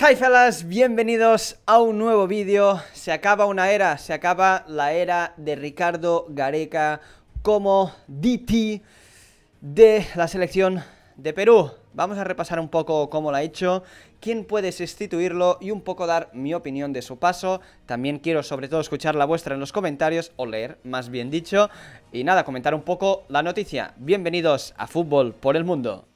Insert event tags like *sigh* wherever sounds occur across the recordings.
Hi fellas, bienvenidos a un nuevo vídeo. Se acaba una era, se acaba la era de Ricardo Gareca como DT de la selección de Perú. Vamos a repasar un poco cómo lo ha hecho, quién puede sustituirlo y un poco dar mi opinión de su paso. También quiero sobre todo escuchar la vuestra en los comentarios, o leer más bien dicho. Y nada, comentar un poco la noticia. Bienvenidos a Fútbol por el Mundo.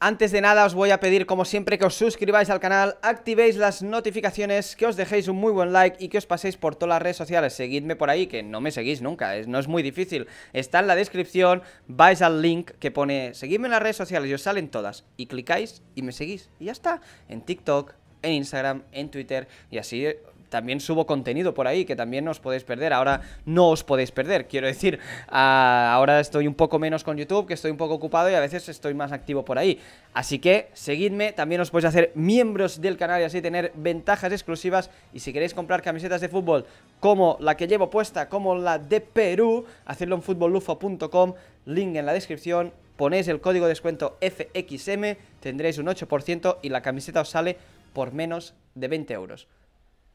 Antes de nada os voy a pedir como siempre que os suscribáis al canal, activéis las notificaciones, que os dejéis un muy buen like y que os paséis por todas las redes sociales. Seguidme por ahí, que no me seguís nunca, no es muy difícil. Está en la descripción, vais al link que pone seguidme en las redes sociales y os salen todas. Y clicáis y me seguís. Y ya está. En TikTok, en Instagram, en Twitter y así también subo contenido por ahí que también os podéis perder. Ahora no os podéis perder, quiero decir, ah, ahora estoy un poco menos con YouTube, que estoy un poco ocupado y a veces estoy más activo por ahí. Así que seguidme, también os podéis hacer miembros del canal y así tener ventajas exclusivas. Y si queréis comprar camisetas de fútbol como la que llevo puesta, como la de Perú, hacedlo en fútbollufo.com. link en la descripción. Ponéis el código de descuento FXM, tendréis un 8% y la camiseta os sale por menos de 20 euros.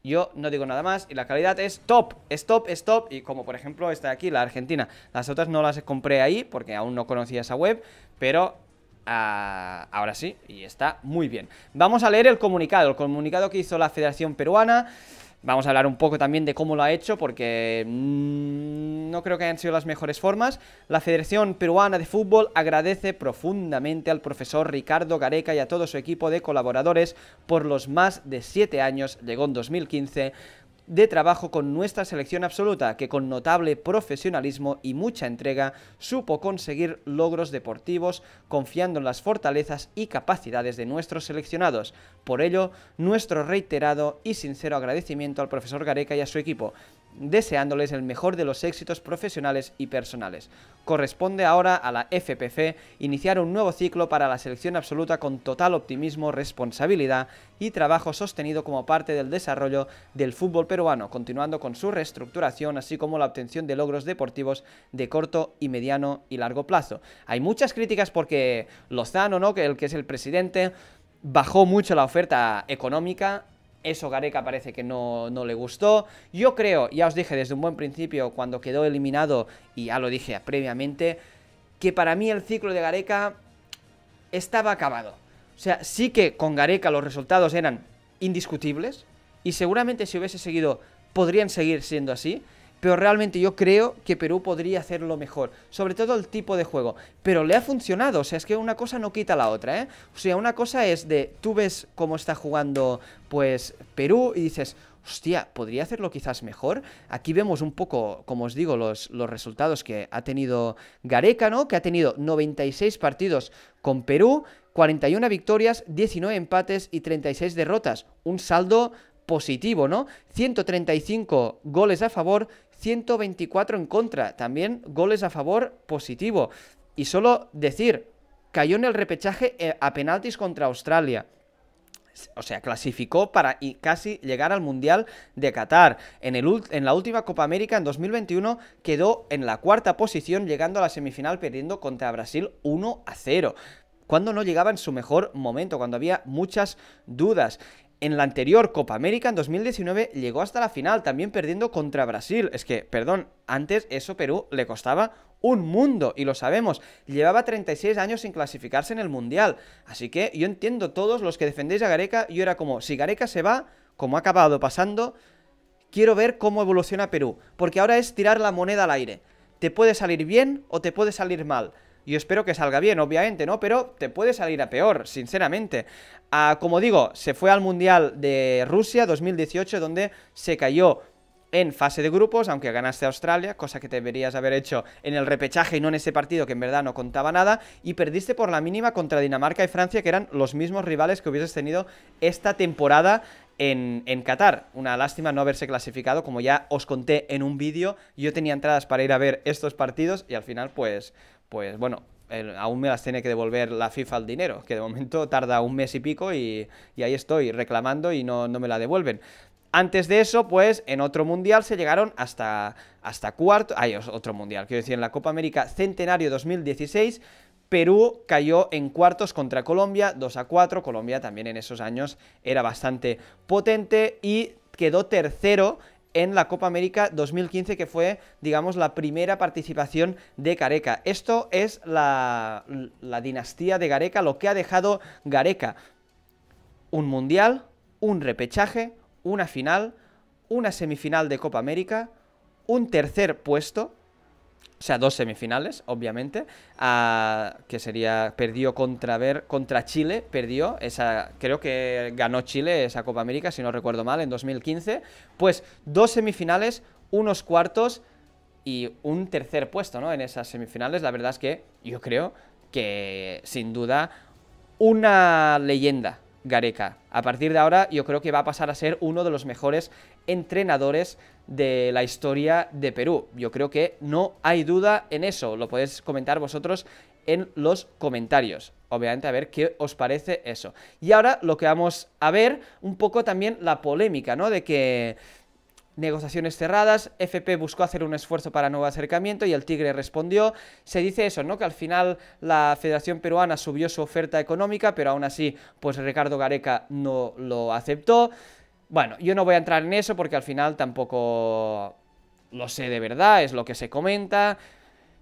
Yo no digo nada más y la calidad es top, stop, stop y como por ejemplo esta de aquí, la argentina. Las otras no las compré ahí porque aún no conocía esa web, pero ah, ahora sí, y está muy bien. Vamos a leer el comunicado, el comunicado que hizo la Federación Peruana. Vamos a hablar un poco también de cómo lo ha hecho, porque mm, no creo que hayan sido las mejores formas. La Federación Peruana de Fútbol agradece profundamente al profesor Ricardo Gareca y a todo su equipo de colaboradores por los más de siete años, llegó en 2015, de trabajo con nuestra selección absoluta, que con notable profesionalismo y mucha entrega supo conseguir logros deportivos confiando en las fortalezas y capacidades de nuestros seleccionados. Por ello, nuestro reiterado y sincero agradecimiento al profesor Gareca y a su equipo, deseándoles el mejor de los éxitos profesionales y personales. Corresponde ahora a la FPF iniciar un nuevo ciclo para la selección absoluta con total optimismo, responsabilidad y trabajo sostenido como parte del desarrollo del fútbol peruano, continuando con su reestructuración, así como la obtención de logros deportivos de corto y mediano y largo plazo. Hay muchas críticas porque Lozano, ¿no? que el que es el presidente, bajó mucho la oferta económica, eso Gareca parece que no, no, le gustó. Yo creo, ya os dije desde un buen principio, cuando quedó eliminado, y ya lo dije previamente, que para mí el ciclo de Gareca estaba acabado. O sea, sí que con Gareca los resultados eran indiscutibles, y seguramente si hubiese seguido, podrían seguir siendo así. Pero realmente yo creo que Perú podría hacerlo mejor. Sobre todo el tipo de juego. Pero le ha funcionado. O sea, es que una cosa no quita la otra, ¿eh? O sea, una cosa es de. Tú ves cómo está jugando, pues, Perú y dices hostia, podría hacerlo quizás mejor. Aquí vemos un poco, como os digo, los, los resultados que ha tenido Gareca, ¿no? Que ha tenido 96 partidos con Perú, 41 victorias, 19 empates y 36 derrotas. Un saldo positivo, ¿no? 135 goles a favor, 124 en contra, también goles a favor positivo. Y solo decir, cayó en el repechaje eh, a penaltis contra Australia. O sea, clasificó para casi llegar al Mundial de Qatar. En, el, en la última Copa América, en 2021, quedó en la cuarta posición, llegando a la semifinal perdiendo contra Brasil 1 a 0 cuando no llegaba en su mejor momento, cuando había muchas dudas en la anterior Copa América, en 2019, llegó hasta la final, también perdiendo contra Brasil. Es que, perdón, antes eso Perú le costaba un mundo, y lo sabemos, llevaba 36 años sin clasificarse en el Mundial. Así que yo entiendo todos los que defendéis a Gareca, yo era como, si Gareca se va, como ha acabado pasando, quiero ver cómo evoluciona Perú, porque ahora es tirar la moneda al aire. Te puede salir bien o te puede salir mal y espero que salga bien, obviamente, ¿no? Pero te puede salir a peor, sinceramente. Ah, como digo, se fue al Mundial de Rusia 2018, donde se cayó en fase de grupos, aunque ganaste a Australia, cosa que deberías haber hecho en el repechaje y no en ese partido que en verdad no contaba nada, y perdiste por la mínima contra Dinamarca y Francia, que eran los mismos rivales que hubieses tenido esta temporada en, en, Qatar. Una lástima no haberse clasificado, como ya os conté en un vídeo, yo tenía entradas para ir a ver estos partidos y al final pues pues bueno, aún me las tiene que devolver la FIFA el dinero, que de momento *laughs* tarda un mes y pico y, ahí estoy reclamando y no, me la devuelven. Antes de eso, pues en otro mundial se llegaron hasta, hasta cuarto. Hay otro mundial, quiero decir, en la Copa América Centenario 2016 Perú cayó en cuartos contra Colombia, 2 a 4. Colombia también en esos años era bastante potente y quedó tercero en la Copa América 2015, que fue, digamos, la primera participación de Gareca. Esto es la, la dinastía de Gareca, lo que ha dejado Gareca. Un mundial, un repechaje, una final, una semifinal de Copa América, un tercer puesto o sea, dos semifinales, obviamente, ah, que sería, perdió contra, Ver, contra Chile, perdió, esa, creo que ganó Chile esa Copa América, si no recuerdo mal, en 2015, pues dos semifinales, unos cuartos y un tercer puesto, ¿no? En esas semifinales, la verdad es que yo creo que, sin duda, una leyenda Gareca. A partir de ahora yo creo que va a pasar a ser uno de los mejores entrenadores de la historia de Perú. Yo creo que no hay duda en eso. Lo podéis comentar vosotros en los comentarios. Obviamente, a ver qué os parece eso. Y ahora lo que vamos a ver, un poco también la polémica, ¿no? De que negociaciones cerradas, FP buscó hacer un esfuerzo para nuevo acercamiento y el Tigre respondió. Se dice eso, ¿no? Que al final la Federación Peruana subió su oferta económica, pero aún así, pues Ricardo Gareca no lo aceptó. Bueno, yo no voy a entrar en eso porque al final tampoco lo sé de verdad, es lo que se comenta.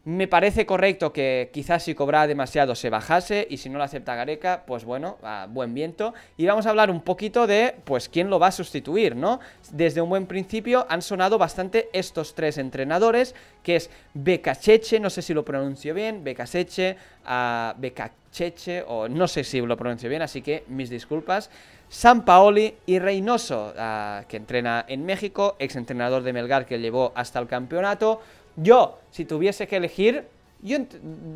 Me parece correcto que quizás si cobraba demasiado se bajase y si no lo acepta Gareca, pues bueno, buen viento. Y vamos a hablar un poquito de, pues, quién lo va a sustituir, ¿no? Desde un buen principio han sonado bastante estos tres entrenadores, que es Becacheche, no sé si lo pronuncio bien, Becacheche, a Becacheche, o no sé si lo pronuncio bien, así que mis disculpas. San Paoli y Reynoso, ah, que entrena en México, exentrenador de Melgar que llevó hasta el campeonato. Yo, si tuviese que elegir, yo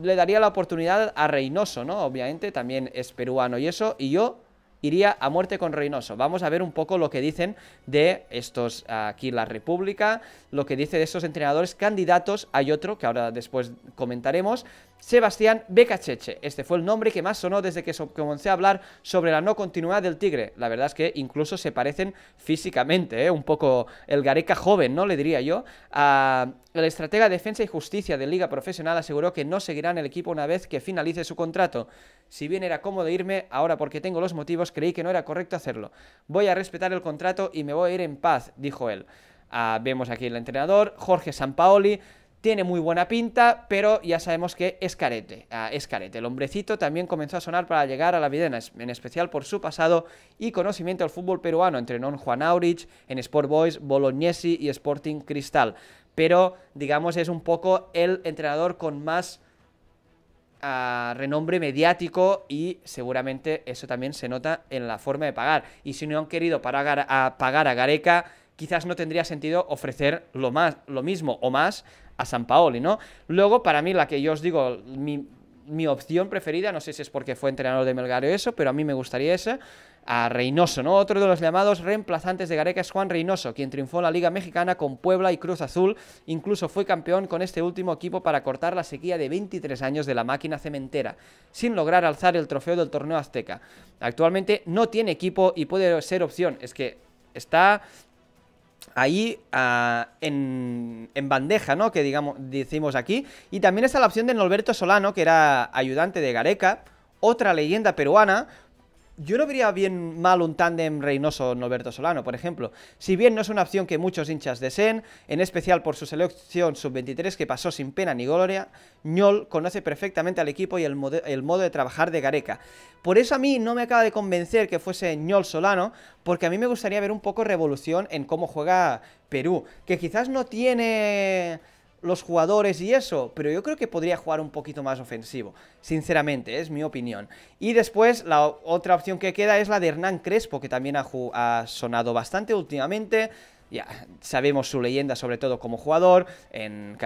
le daría la oportunidad a Reynoso, ¿no? Obviamente, también es peruano y eso, y yo iría a muerte con Reynoso. Vamos a ver un poco lo que dicen de estos aquí la República, lo que dice de estos entrenadores candidatos. Hay otro que ahora después comentaremos. Sebastián Becacheche, este fue el nombre que más sonó desde que comencé a hablar sobre la no continuidad del Tigre. La verdad es que incluso se parecen físicamente, ¿eh? un poco el Gareca joven, ¿no? Le diría yo. Ah, el estratega de Defensa y Justicia de Liga Profesional aseguró que no seguirán el equipo una vez que finalice su contrato. Si bien era cómodo irme, ahora porque tengo los motivos creí que no era correcto hacerlo. Voy a respetar el contrato y me voy a ir en paz, dijo él. Ah, vemos aquí el entrenador, Jorge Sampaoli, tiene muy buena pinta, pero ya sabemos que es carete, ah, El hombrecito también comenzó a sonar para llegar a la Videna, en especial por su pasado y conocimiento al fútbol peruano. Entrenó en Juan Aurich, en Sport Boys, Bolognesi y Sporting Cristal. Pero, digamos, es un poco el entrenador con más renombre mediático y seguramente eso también se nota en la forma de pagar. Y si no han querido pagar a, Gareca, quizás no tendría sentido ofrecer lo, más, lo mismo o más a San Paoli, ¿no? Luego, para mí, la que yo os digo, mi, opción preferida, no sé si es porque fue entrenador de Melgario eso, pero a mí me gustaría esa, a Reynoso, ¿no? Otro de los llamados reemplazantes de Gareca es Juan Reynoso, quien triunfó en la Liga Mexicana con Puebla y Cruz Azul, incluso fue campeón con este último equipo para cortar la sequía de 23 años de la máquina cementera, sin lograr alzar el trofeo del torneo azteca. Actualmente no tiene equipo y puede ser opción, es que está ahí ah, en, bandeja, ¿no? Que digamos, decimos aquí. Y también está la opción de Norberto Solano, que era ayudante de Gareca, otra leyenda peruana, yo no vería bien mal un tándem Reynoso-Norberto Solano, por ejemplo. Si bien no es una opción que muchos hinchas deseen, en especial por su selección sub-23 que pasó sin pena ni gloria, Ñol conoce perfectamente al equipo y el, el, modo de trabajar de Gareca. Por eso a mí no me acaba de convencer que fuese Ñol Solano, porque a mí me gustaría ver un poco revolución en cómo juega Perú, que quizás no tiene los jugadores y eso, pero yo creo que podría jugar un poquito más ofensivo, sinceramente, es mi opinión. Y después la otra opción que queda es la de Hernán Crespo, que también ha, sonado bastante últimamente. Ya sabemos su leyenda, sobre todo como jugador, en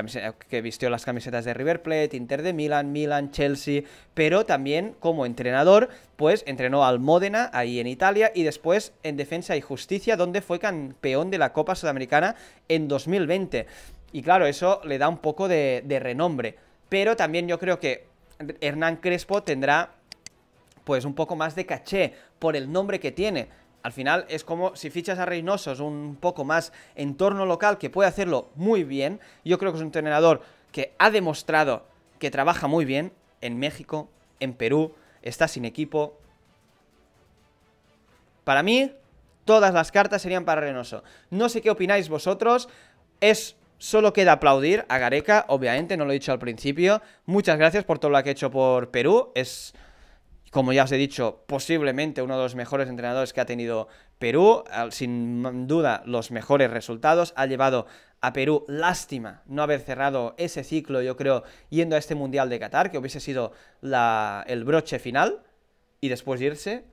que vistió las camisetas de River Plate, Inter de Milan, Milan, Chelsea, pero también como entrenador, pues entrenó al Módena ahí en Italia y después en Defensa y Justicia, donde fue campeón de la Copa Sudamericana en 2020. Y claro, eso le da un poco de, renombre. Pero también yo creo que Hernán Crespo tendrá pues un poco más de caché por el nombre que tiene. Al final es como si fichas a Reynoso, es un poco más entorno local que puede hacerlo muy bien. Yo creo que es un entrenador que ha demostrado que trabaja muy bien en México, en Perú, está sin equipo. Para mí, todas las cartas serían para Reynoso. No sé qué opináis vosotros. Es Solo queda aplaudir a Gareca, obviamente, no lo he dicho al principio. Muchas gracias por todo lo que ha hecho por Perú. Es, como ya os he dicho, posiblemente uno de los mejores entrenadores que ha tenido Perú. Sin duda, los mejores resultados. Ha llevado a Perú. Lástima no haber cerrado ese ciclo, yo creo, yendo a este Mundial de Qatar, que hubiese sido el broche final y después irse.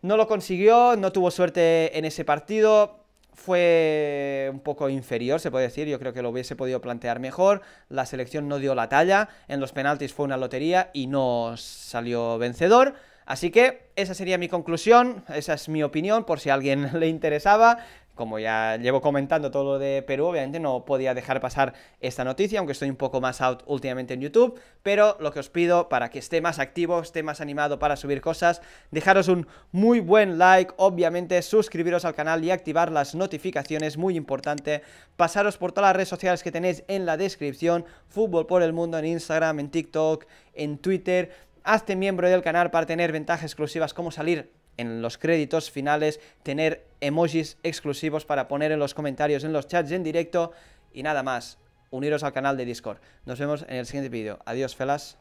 No lo consiguió, no tuvo suerte en ese partido fue un poco inferior, se puede decir, yo creo que lo hubiese podido plantear mejor, la selección no dio la talla, en los penaltis fue una lotería y no salió vencedor, así que esa sería mi conclusión, esa es mi opinión, por si a alguien *laughs* le interesaba, como ya llevo comentando todo lo de Perú, obviamente no podía dejar pasar esta noticia, aunque estoy un poco más out últimamente en YouTube, pero lo que os pido para que esté más activo, esté más animado para subir cosas, dejaros un muy buen like, obviamente suscribiros al canal y activar las notificaciones, muy importante, pasaros por todas las redes sociales que tenéis en la descripción, Fútbol por el Mundo en Instagram, en TikTok, en Twitter, hazte miembro del canal para tener ventajas exclusivas como salir en los créditos finales, tener emojis exclusivos para poner en los comentarios, en los chats en directo y nada más. Uniros al canal de Discord. Nos vemos en el siguiente vídeo. Adiós, felas.